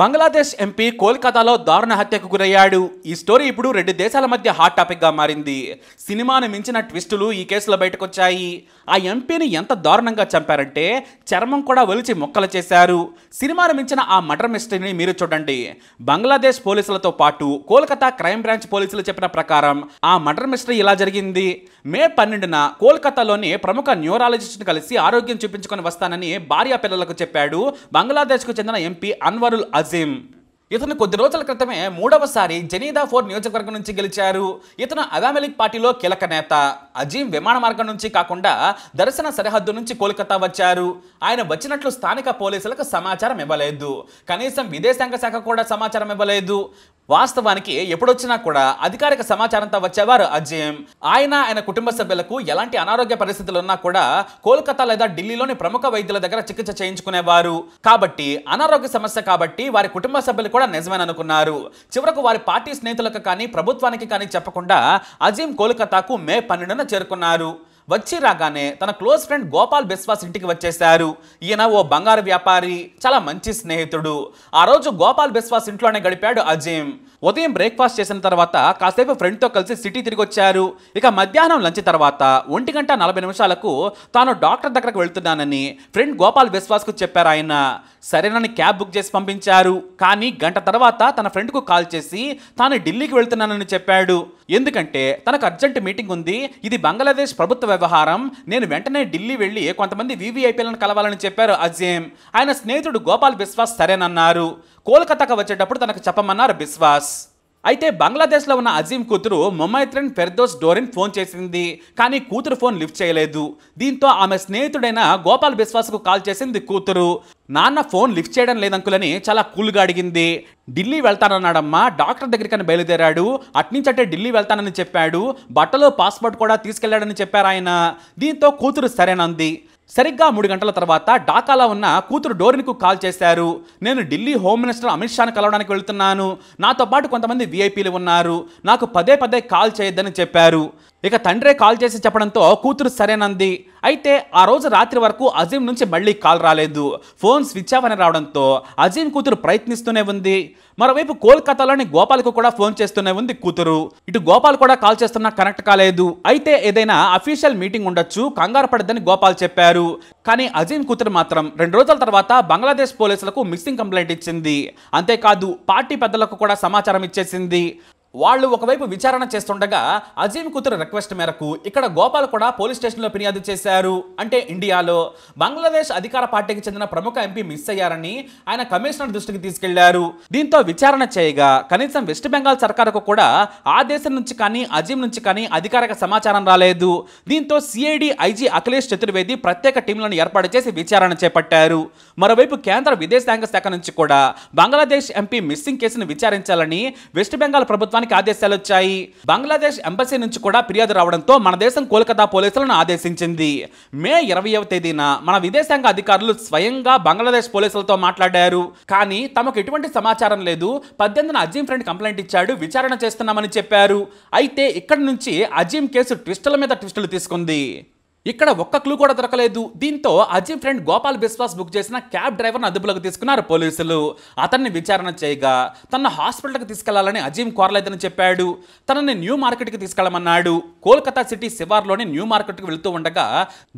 Bangladesh MP కోల్కతాలో దారుణ హత్యకు గురయ్యాడు ఈ స్టోరీ ఇప్పుడు రెండు దేశాల మధ్య హాట్ టాపిక్గా మారింది సినిమాను మించిన ట్విస్టులు ఈ కేసులో బయటకొచ్చాయి ఆ ఎంపీని ఎంత దారుణంగా చంపారంటే చర్మం కూడా ఒలిచి మొక్కలు చేశారు సినిమాను మించిన ఆ మటర్ మిస్టరీని మీరు చూడండి బంగ్లాదేశ్ పోలీసులతో పాటు కోల్కతా క్రైమ్ బ్రాంచ్ పోలీసులు చెప్పిన ప్రకారం ఆ మటర్ మిస్టరీ ఇలా జరిగింది మే పన్నెండున కోల్కతాలోని ప్రముఖ న్యూరాలజిస్ట్ని కలిసి ఆరోగ్యం చూపించుకొని వస్తానని భార్య పిల్లలకు చెప్పాడు బంగ్లాదేశ్కు చెందిన ఎంపీ అన్వరుల్ అజ్ azim ఇతను కొద్ది రోజుల క్రితమే మూడవసారి జనీదా ఫోర్ నియోజకవర్గం నుంచి గెలిచారు ఇతను అవామీ పార్టీలో కీలక నేత అజీం విమాన మార్గం నుంచి కాకుండా దర్శన సరిహద్దు నుంచి కోల్కతా వచ్చారు ఆయన వచ్చినట్లు స్థానిక పోలీసులకు సమాచారం ఇవ్వలేదు కనీసం విదేశాంగ శాఖ కూడా సమాచారం ఇవ్వలేదు వాస్తవానికి ఎప్పుడొచ్చినా కూడా అధికారిక సమాచారంతో వచ్చేవారు అజీం ఆయన ఆయన కుటుంబ సభ్యులకు ఎలాంటి అనారోగ్య పరిస్థితులు ఉన్నా కూడా కోల్కతా లేదా ఢిల్లీలోని ప్రముఖ వైద్యుల దగ్గర చికిత్స చేయించుకునేవారు కాబట్టి అనారోగ్య సమస్య కాబట్టి వారి కుటుంబ సభ్యులు కూడా నిజమేననుకున్నారు అనుకున్నారు చివరకు వారి పార్టీ స్నేహితులకు కానీ ప్రభుత్వానికి కానీ చెప్పకుండా అజీం కోల్కతాకు మే పన్నెండున చేరుకున్నారు వచ్చి రాగానే తన క్లోజ్ ఫ్రెండ్ గోపాల్ బిస్వాస్ ఇంటికి వచ్చేశారు ఈయన ఓ బంగారు వ్యాపారి చాలా మంచి స్నేహితుడు ఆ రోజు గోపాల్ బిస్వాస్ ఇంట్లోనే గడిపాడు అజీమ్ ఉదయం బ్రేక్ఫాస్ట్ చేసిన తర్వాత కాసేపు ఫ్రెండ్తో కలిసి సిటీ తిరిగి వచ్చారు ఇక మధ్యాహ్నం లంచ్ తర్వాత ఒంటి గంట నలభై నిమిషాలకు తాను డాక్టర్ దగ్గరకు వెళ్తున్నానని ఫ్రెండ్ గోపాల్ బిశ్వాస్కు చెప్పారు ఆయన సరేనని క్యాబ్ బుక్ చేసి పంపించారు కానీ గంట తర్వాత తన ఫ్రెండ్కు కాల్ చేసి తాను ఢిల్లీకి వెళ్తున్నానని చెప్పాడు ఎందుకంటే తనకు అర్జెంట్ మీటింగ్ ఉంది ఇది బంగ్లాదేశ్ ప్రభుత్వ వ్యవహారం నేను వెంటనే ఢిల్లీ వెళ్ళి కొంతమంది వీవీఐపీలను కలవాలని చెప్పారు అజీమ్ ఆయన స్నేహితుడు గోపాల్ బిశ్వాస్ సరేనన్నారు కోల్కతాకు వచ్చేటప్పుడు తనకు చెప్పమన్నారు బిశ్వాస్ అయితే బంగ్లాదేశ్లో ఉన్న అజీమ్ కూతురు మొమైత్రన్ ఫెర్దోస్ డోరిన్ ఫోన్ చేసింది కానీ కూతురు ఫోన్ లిఫ్ట్ చేయలేదు దీంతో ఆమె స్నేహితుడైన గోపాల్ బిశ్వాస్కు కాల్ చేసింది కూతురు నాన్న ఫోన్ లిఫ్ట్ చేయడం లేదంకులని చాలా కూల్గా అడిగింది ఢిల్లీ వెళ్తానన్నాడమ్మా డాక్టర్ దగ్గరికని బయలుదేరాడు అట్నుంచటే ఢిల్లీ వెళ్తానని చెప్పాడు బట్టలో పాస్పోర్ట్ కూడా తీసుకెళ్లాడని చెప్పారు ఆయన దీంతో కూతురు సరేనంది సరిగ్గా మూడు గంటల తర్వాత ఢాకాలో ఉన్న కూతురు డోరిన్కు కాల్ చేశారు నేను ఢిల్లీ హోమ్ మినిస్టర్ అమిత్ షాను కలవడానికి వెళ్తున్నాను నాతో పాటు కొంతమంది వీఐపీలు ఉన్నారు నాకు పదే పదే కాల్ చేయొద్దని చెప్పారు ఇక తండ్రే కాల్ చేసి చెప్పడంతో కూతురు సరేనంది అయితే ఆ రోజు రాత్రి వరకు అజీం నుంచి మళ్ళీ కాల్ రాలేదు ఫోన్ స్విచ్ ఆఫ్ అని రావడంతో అజీం కూతురు ప్రయత్నిస్తూనే ఉంది మరోవైపు కోల్కతాలోని గోపాల్కు కూడా ఫోన్ చేస్తూనే ఉంది కూతురు ఇటు గోపాల్ కూడా కాల్ చేస్తున్నా కనెక్ట్ కాలేదు అయితే ఏదైనా అఫీషియల్ మీటింగ్ ఉండొచ్చు కంగారు పడద్దని గోపాల్ చెప్పారు కానీ అజీం కూతురు మాత్రం రెండు రోజుల తర్వాత బంగ్లాదేశ్ పోలీసులకు మిస్సింగ్ కంప్లైంట్ ఇచ్చింది అంతేకాదు పార్టీ పెద్దలకు కూడా సమాచారం ఇచ్చేసింది వాళ్ళు ఒకవైపు విచారణ చేస్తుండగా అజీమ్ కుతురు రిక్వెస్ట్ మేరకు ఇక్కడ గోపాల్ కూడా పోలీస్ స్టేషన్లో ఫిర్యాదు చేశారు అంటే ఇండియాలో బంగ్లాదేశ్ అధికార పార్టీకి చెందిన ప్రముఖ ఎంపీ మిస్ అయ్యారని ఆయన కమిషనర్ దృష్టికి తీసుకెళ్లారు దీంతో విచారణ చేయగా కనీసం వెస్ట్ బెంగాల్ సర్కారుకు కూడా ఆ దేశం నుంచి కానీ అజీమ్ నుంచి కానీ అధికారిక సమాచారం రాలేదు దీంతో సిఐడి ఐజీ అఖిలేష్ చతుర్వేది ప్రత్యేక టీంలను ఏర్పాటు చేసి విచారణ చేపట్టారు మరోవైపు కేంద్ర విదేశాంగ శాఖ నుంచి కూడా బంగ్లాదేశ్ ఎంపీ మిస్సింగ్ కేసును విచారించాలని వెస్ట్ బెంగాల్ ప్రభుత్వం ప్రభుత్వానికి ఆదేశాలు వచ్చాయి బంగ్లాదేశ్ ఎంబసీ నుంచి కూడా ఫిర్యాదు రావడంతో మన దేశం కోల్కతా పోలీసులను ఆదేశించింది మే ఇరవైవ తేదీన మన విదేశాంగ అధికారులు స్వయంగా బంగ్లాదేశ్ పోలీసులతో మాట్లాడారు కానీ తమకు ఎటువంటి సమాచారం లేదు పద్దెనిమిదిన అజీం ఫ్రెండ్ కంప్లైంట్ ఇచ్చాడు విచారణ చేస్తున్నామని చెప్పారు అయితే ఇక్కడ నుంచి అజీం కేసు ట్విస్టుల మీద ట్విస్టులు తీసుకుంది ఇక్కడ ఒక్క క్లూ కూడా దొరకలేదు దీంతో అజిమ్ ఫ్రెండ్ గోపాల్ బిశ్వాస్ బుక్ చేసిన క్యాబ్ డ్రైవర్ను అదుపులోకి తీసుకున్నారు పోలీసులు అతన్ని విచారణ చేయగా తన హాస్పిటల్కి తీసుకెళ్లాలని అజీం కోరలేదని చెప్పాడు తనని న్యూ మార్కెట్కి తీసుకెళ్లమన్నాడు కోల్కతా సిటీ శివార్లోని న్యూ మార్కెట్కి వెళ్తూ ఉండగా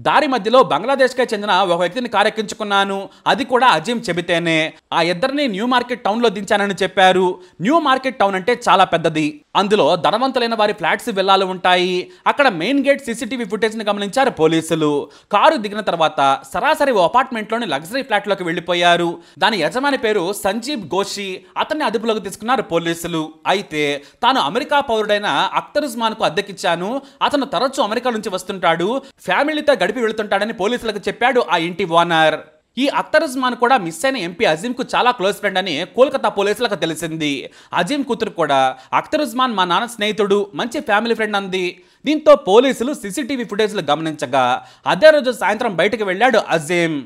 దారి మధ్యలో బంగ్లాదేశ్కే చెందిన ఒక వ్యక్తిని కారెక్కించుకున్నాను అది కూడా అజీం చెబితేనే ఆ ఇద్దరిని న్యూ మార్కెట్ టౌన్లో దించానని చెప్పారు న్యూ మార్కెట్ టౌన్ అంటే చాలా పెద్దది అందులో ధనవంతులైన వారి ఫ్లాట్స్ వెళ్లాలి ఉంటాయి అక్కడ మెయిన్ గేట్ సీసీటీవీ ఫుటేజ్ని గమనించారు పోలీసులు కారు దిగిన తర్వాత సరాసరి ఓ అపార్ట్మెంట్లోని లగ్జరీ ఫ్లాట్లోకి వెళ్ళిపోయారు దాని యజమాని పేరు సంజీవ్ ఘోషి అతన్ని అదుపులోకి తీసుకున్నారు పోలీసులు అయితే తాను అమెరికా పౌరుడైన అఖ్తర్ ఉస్మాన్ కు అద్దెకిచ్చాను అతను తరచూ అమెరికా నుంచి వస్తుంటాడు ఫ్యామిలీతో గడిపి వెళుతుంటాడని పోలీసులకు చెప్పాడు ఆ ఇంటి ఓనర్ ఈ అఖ్తర్ ఉస్మాన్ కూడా మిస్ అయిన ఎంపీ అజీమ్ కు చాలా క్లోజ్ ఫ్రెండ్ అని కోల్కతా పోలీసులకు తెలిసింది అజీమ్ కూతురు కూడా అఖ్తర్ ఉస్మాన్ మా నాన్న స్నేహితుడు మంచి ఫ్యామిలీ ఫ్రెండ్ అంది దీంతో పోలీసులు సీసీటీవీ ఫుటేజ్లు గమనించగా అదే రోజు సాయంత్రం బయటకు వెళ్ళాడు అజీమ్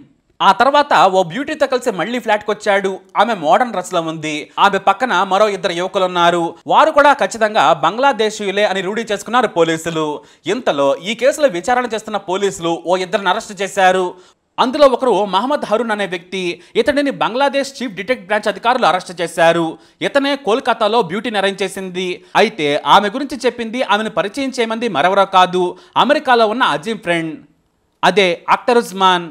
ఆ తర్వాత ఓ బ్యూటీతో కలిసి మళ్ళీ ఫ్లాట్కి వచ్చాడు ఆమె మోడర్న్ డ్రెస్లో ఉంది ఆమె పక్కన మరో ఇద్దరు యువకులున్నారు వారు కూడా ఖచ్చితంగా బంగ్లాదేశీయులే అని రూఢీ చేసుకున్నారు పోలీసులు ఇంతలో ఈ కేసులో విచారణ చేస్తున్న పోలీసులు ఓ ఇద్దరిని అరెస్ట్ చేశారు అందులో ఒకరు మహమ్మద్ హరున్ అనే వ్యక్తి ఇతడిని బంగ్లాదేశ్ చీఫ్ డిటెక్ట్ బ్రాంచ్ అధికారులు అరెస్ట్ చేశారు ఇతనే కోల్కతాలో బ్యూటీని అరేంజ్ చేసింది అయితే ఆమె గురించి చెప్పింది ఆమెను పరిచయం చేయమంది మరెవరో కాదు అమెరికాలో ఉన్న అజీమ్ ఫ్రెండ్ అదే అక్తర్ ఉస్మాన్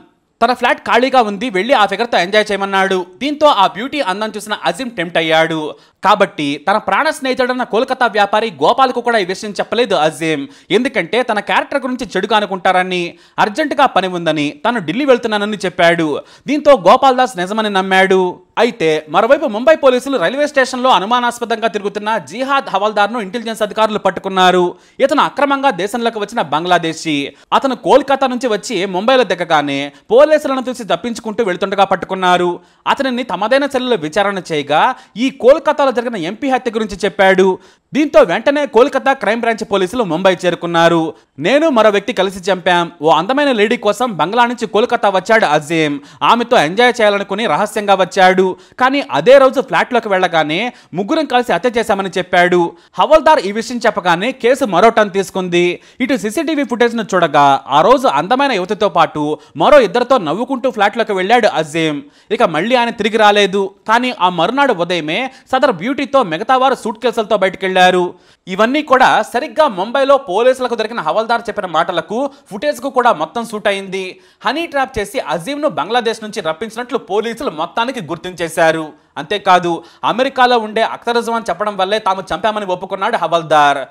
తన ఫ్లాట్ ఖాళీగా ఉంది వెళ్ళి ఆ ఫిగర్తో ఎంజాయ్ చేయమన్నాడు దీంతో ఆ బ్యూటీ అందం చూసిన అజిమ్ టెంప్ట్ అయ్యాడు కాబట్టి తన ప్రాణ స్నేహితుడన్న కోల్కతా వ్యాపారి గోపాల్కు కూడా ఈ విషయం చెప్పలేదు అజీమ్ ఎందుకంటే తన క్యారెక్టర్ గురించి చెడుగా అనుకుంటారని అర్జెంటుగా పని ఉందని తను ఢిల్లీ వెళ్తున్నానని చెప్పాడు దీంతో గోపాల్ దాస్ నిజమని నమ్మాడు అయితే మరోవైపు ముంబై పోలీసులు రైల్వే స్టేషన్లో అనుమానాస్పదంగా తిరుగుతున్న జిహాద్ హవాల్దార్ను ఇంటెలిజెన్స్ అధికారులు పట్టుకున్నారు ఇతను అక్రమంగా దేశంలోకి వచ్చిన బంగ్లాదేశీ అతను కోల్కతా నుంచి వచ్చి ముంబైలో దిగగానే పోలీసులను చూసి తప్పించుకుంటూ వెళుతుండగా పట్టుకున్నారు అతనిని తమదైన సెల్లో విచారణ చేయగా ఈ కోల్కతాలో జరిగిన ఎంపీ హత్య గురించి చెప్పాడు దీంతో వెంటనే కోల్కతా క్రైమ్ బ్రాంచ్ పోలీసులు ముంబై చేరుకున్నారు నేను మరో వ్యక్తి కలిసి చంపాం ఓ అందమైన లేడీ కోసం బంగ్లా నుంచి కోల్కతా వచ్చాడు అజీం ఆమెతో ఎంజాయ్ చేయాలనుకుని రహస్యంగా వచ్చాడు కానీ అదే రోజు ఫ్లాట్లోకి వెళ్ళగానే ముగ్గురం కలిసి హత్య చేశామని చెప్పాడు హవల్దార్ ఈ విషయం చెప్పగానే కేసు మరో టన్ తీసుకుంది ఇటు సీసీటీవీ ఫుటేజ్ ను చూడగా ఆ రోజు అందమైన యువతితో పాటు మరో ఇద్దరితో నవ్వుకుంటూ ఫ్లాట్లోకి వెళ్ళాడు అజీం ఇక మళ్ళీ ఆయన తిరిగి రాలేదు కానీ ఆ మరునాడు ఉదయమే సదర్ బ్యూటీతో మిగతా వారు సూట్ కేసులతో బయటకెళ్లారు చెప్పారు ఇవన్నీ కూడా సరిగ్గా ముంబైలో పోలీసులకు దొరికిన హవల్దార్ చెప్పిన మాటలకు ఫుటేజ్కు కూడా మొత్తం సూట్ అయింది హనీ ట్రాప్ చేసి అజీమ్ను బంగ్లాదేశ్ నుంచి రప్పించినట్లు పోలీసులు మొత్తానికి గుర్తించేశారు అంతేకాదు అమెరికాలో ఉండే అక్తరజం చెప్పడం వల్లే తాము చంపామని ఒప్పుకున్నాడు హవల్దార్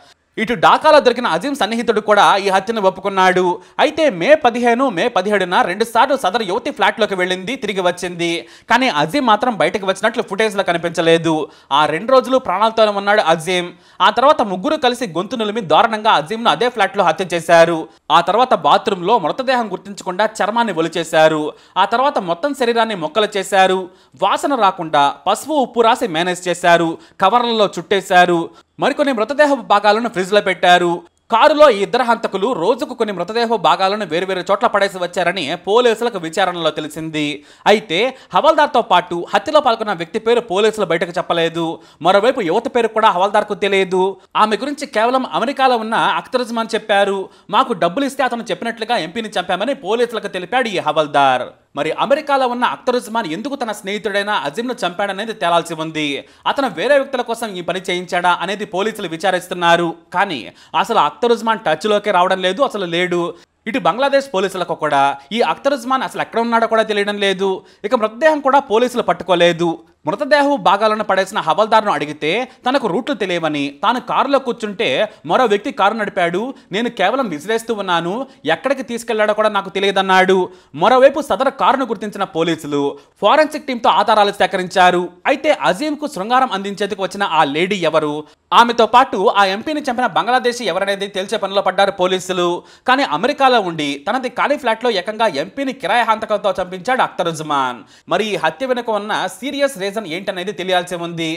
ఇటు డాకాలో దొరికిన అజీం సన్నిహితుడు కూడా ఈ హత్యను ఒప్పుకున్నాడు అయితే మే పదిహేను మే పదిహేడున రెండుసార్లు సదర్ యువతి ఫ్లాట్లోకి వెళ్ళింది తిరిగి వచ్చింది కానీ అజీం మాత్రం బయటకు వచ్చినట్లు ఫుటేజ్లో కనిపించలేదు ఆ రెండు రోజులు ప్రాణాలతోనే ఉన్నాడు అజీం ఆ తర్వాత ముగ్గురు కలిసి గొంతు నులిమి దారుణంగా అజీంను అదే ఫ్లాట్లో హత్య చేశారు ఆ తర్వాత బాత్రూంలో మృతదేహం గుర్తించకుండా చర్మాన్ని ఒలిచేశారు ఆ తర్వాత మొత్తం శరీరాన్ని మొక్కలు చేశారు వాసన రాకుండా పసుపు ఉప్పు రాసి మేనేజ్ చేశారు కవర్లలో చుట్టేశారు మరికొన్ని మృతదేహ భాగాలను ఫ్రిడ్జ్లో పెట్టారు కారులో ఈ ఇద్దరు హంతకులు రోజుకు కొన్ని మృతదేహ భాగాలను వేరువేరు చోట్ల పడేసి వచ్చారని పోలీసులకు విచారణలో తెలిసింది అయితే హవల్దార్తో పాటు హత్యలో పాల్గొన్న వ్యక్తి పేరు పోలీసులు బయటకు చెప్పలేదు మరోవైపు యువత పేరు కూడా హవల్దార్కు తెలియదు ఆమె గురించి కేవలం అమెరికాలో ఉన్న అక్తరుజ్మాన్ చెప్పారు మాకు డబ్బులు ఇస్తే అతను చెప్పినట్లుగా ఎంపీని చంపామని పోలీసులకు తెలిపాడు ఈ హవల్దార్ మరి అమెరికాలో ఉన్న అఖ్తర్ ఎందుకు తన స్నేహితుడైన అజీమ్ను చంపాడనేది తేలాల్సి ఉంది అతను వేరే వ్యక్తుల కోసం ఈ పని చేయించాడా అనేది పోలీసులు విచారిస్తున్నారు కానీ అసలు అఖ్తర్ టచ్లోకి రావడం లేదు అసలు లేడు ఇటు బంగ్లాదేశ్ పోలీసులకు కూడా ఈ అఖ్తర్ అసలు ఎక్కడ ఉన్నాడో కూడా తెలియడం లేదు ఇక మృతదేహం కూడా పోలీసులు పట్టుకోలేదు మృతదేహం భాగాలను పడేసిన హవల్దార్ను అడిగితే తనకు రూట్లు తెలియవని తాను కారులో కూర్చుంటే మరో వ్యక్తి కారు నడిపాడు నేను కేవలం విసిరేస్తూ ఉన్నాను ఎక్కడికి తీసుకెళ్లాడో కూడా నాకు తెలియదన్నాడు మరోవైపు సదర కారును గుర్తించిన పోలీసులు ఫారెన్సిక్ టీంతో ఆధారాలు సేకరించారు అయితే అజీంకు శృంగారం అందించేందుకు వచ్చిన ఆ లేడీ ఎవరు ఆమెతో పాటు ఆ ఎంపీని చంపిన బంగ్లాదేశీ ఎవరనేది తేల్చే పనిలో పడ్డారు పోలీసులు కానీ అమెరికాలో ఉండి తనది ఖాళీ ఫ్లాట్లో ఏకంగా ఎంపీని కిరాయ హంతకంతో చంపించాడు అఖ్తరుజ్మాన్ మరి ఈ హత్య వెనుక ఉన్న సీరియస్ రీజన్ ఏంటనేది తెలియాల్సి ఉంది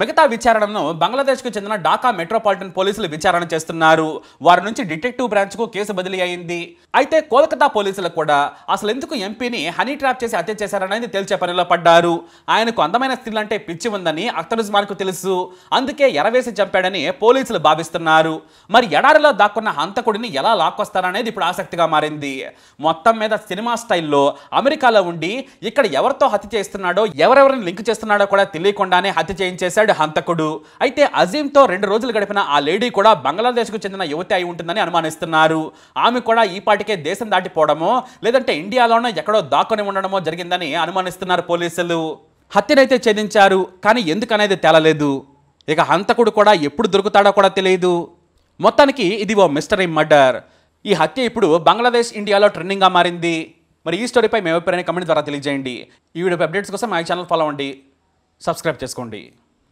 మిగతా విచారణను బంగ్లాదేశ్కు చెందిన ఢాకా మెట్రోపాలిటన్ పోలీసులు విచారణ చేస్తున్నారు వారి నుంచి డిటెక్టివ్ బ్రాంచ్కు కేసు బదిలీ అయింది అయితే కోల్కతా పోలీసులకు కూడా అసలు ఎందుకు ఎంపీని హనీ ట్రాప్ చేసి హత్య చేశారనేది తేల్చే పనిలో పడ్డారు ఆయనకు అందమైన స్త్రీలంటే పిచ్చి ఉందని అక్తరుజ్మాన్కు తెలుసు అందుకే ఎరవేసి చంపాడని పోలీసులు భావిస్తున్నారు మరి ఎడారిలో దాక్కున్న హంతకుడిని ఎలా లాక్కొస్తారనేది ఇప్పుడు ఆసక్తిగా మారింది మొత్తం మీద సినిమా స్టైల్లో అమెరికాలో ఉండి ఇక్కడ ఎవరితో హత్య చేస్తున్నాడో ఎవరెవరిని లింక్ చేస్తున్నాడో కూడా తెలియకుండానే హత్య చేయించేశాడు చేశాడు హంతకుడు అయితే అజీంతో రెండు రోజులు గడిపిన ఆ లేడీ కూడా బంగ్లాదేశ్కు చెందిన యువతి అయి ఉంటుందని అనుమానిస్తున్నారు ఆమె కూడా ఈ పాటికే దేశం దాటిపోవడమో లేదంటే ఇండియాలోనే ఎక్కడో దాక్కుని ఉండడమో జరిగిందని అనుమానిస్తున్నారు పోలీసులు హత్యనైతే ఛేదించారు కానీ ఎందుకనేది తేలలేదు ఇక హంతకుడు కూడా ఎప్పుడు దొరుకుతాడో కూడా తెలియదు మొత్తానికి ఇది ఓ మిస్టరీ మర్డర్ ఈ హత్య ఇప్పుడు బంగ్లాదేశ్ ఇండియాలో ట్రెండింగ్గా మారింది మరి ఈ స్టోరీపై మేము ఎప్పుడైనా కమెంట్ ద్వారా తెలియజేయండి ఈ వీడియో అప్డేట్స్ కోసం మా ఛానల్ ఫాలో అవ్వండి సబ్స్క్రైబ్ చేసుకోండి